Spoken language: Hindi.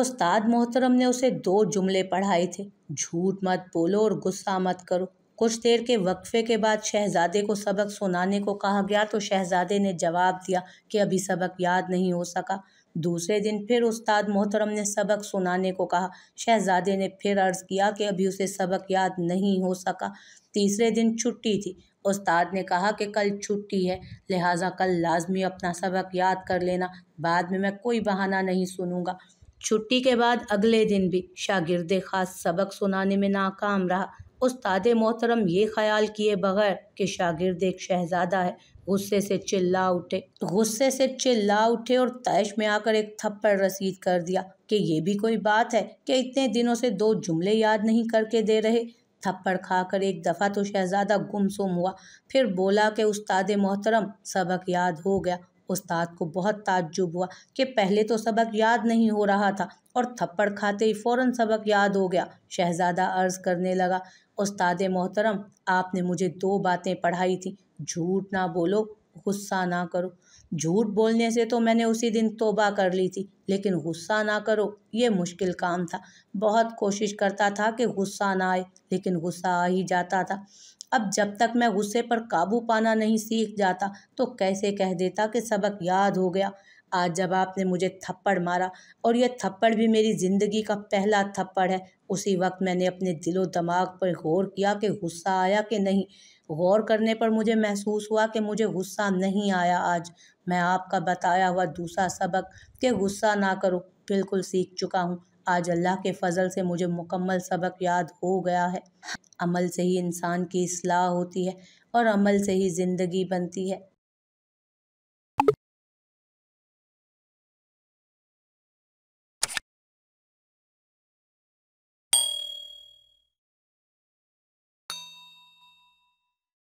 उस्ताद मोहतरम ने उसे दो जुमले पढ़ाए थे झूठ मत बोलो और गुस्सा मत करो कुछ देर के वक्फे के बाद शहजादे को सबक सुनाने को कहा गया तो शहजादे ने जवाब दिया कि अभी सबक याद नहीं हो सका दूसरे दिन फिर उस्ताद मोहतरम ने सबक सुनाने को कहा शहजादे ने फिर अर्ज़ किया कि अभी उसे सबक याद नहीं हो सका तीसरे दिन छुट्टी थी उस्ताद ने कहा कि कल छुट्टी है लिहाजा कल लाजमी अपना सबक याद कर लेना बाद में मैं कोई बहाना नहीं सुनूंगा छुट्टी के बाद अगले दिन भी शागिर्द ख़ास सबक सुनाने में नाकाम रहा उस्ताद मोहतरम ये ख्याल किए बगैर कि शागिर्द एक शहजादा है गुस्से से चिल्ला उठे गुस्से से चिल्ला उठे और तयश में आकर एक थप्पड़ रसीद कर दिया कि ये भी कोई बात है कि इतने दिनों से दो जुमले याद नहीं करके दे रहे थप्पड़ खाकर एक दफ़ा तो शहज़ादा गुमसुम हुआ फिर बोला कि उस्ताद मोहतरम सबक याद हो गया उस्ताद को बहुत ताज्जुब हुआ कि पहले तो सबक याद नहीं हो रहा था और थप्पड़ खाते ही फ़ौर सबक याद हो गया शहज़ादा अर्ज़ करने लगा उस्ताद मोहतरम आपने मुझे दो बातें पढ़ाई थी झूठ ना बोलो गुस्सा ना करो झूठ बोलने से तो मैंने उसी दिन तोबा कर ली थी लेकिन गुस्सा ना करो ये मुश्किल काम था बहुत कोशिश करता था कि गुस्सा ना आए लेकिन गुस्सा आ ही जाता था अब जब तक मैं गुस्से पर काबू पाना नहीं सीख जाता तो कैसे कह देता कि सबक याद हो गया आज जब आपने मुझे थप्पड़ मारा और यह थप्पड़ भी मेरी ज़िंदगी का पहला थप्पड़ है उसी वक्त मैंने अपने दिलो दिमाग पर गौर किया कि गुस्सा आया कि नहीं गौर करने पर मुझे महसूस हुआ कि मुझे गुस्सा नहीं आया आज मैं आपका बताया हुआ दूसरा सबक के गुस्सा ना करो बिल्कुल सीख चुका हूँ आज अल्लाह के फ़ज़ल से मुझे मुकम्मल सबक याद हो गया है अमल से ही इंसान की असलाह होती है और अमल से ही ज़िंदगी बनती है